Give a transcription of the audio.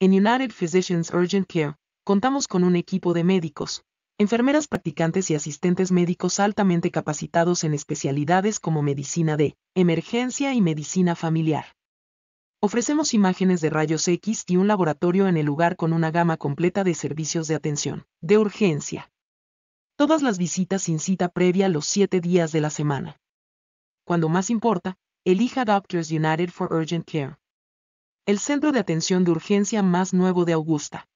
En United Physicians Urgent Care, contamos con un equipo de médicos, enfermeras practicantes y asistentes médicos altamente capacitados en especialidades como medicina de emergencia y medicina familiar. Ofrecemos imágenes de rayos X y un laboratorio en el lugar con una gama completa de servicios de atención, de urgencia. Todas las visitas sin cita previa los siete días de la semana. Cuando más importa, elija Doctors United for Urgent Care el centro de atención de urgencia más nuevo de Augusta.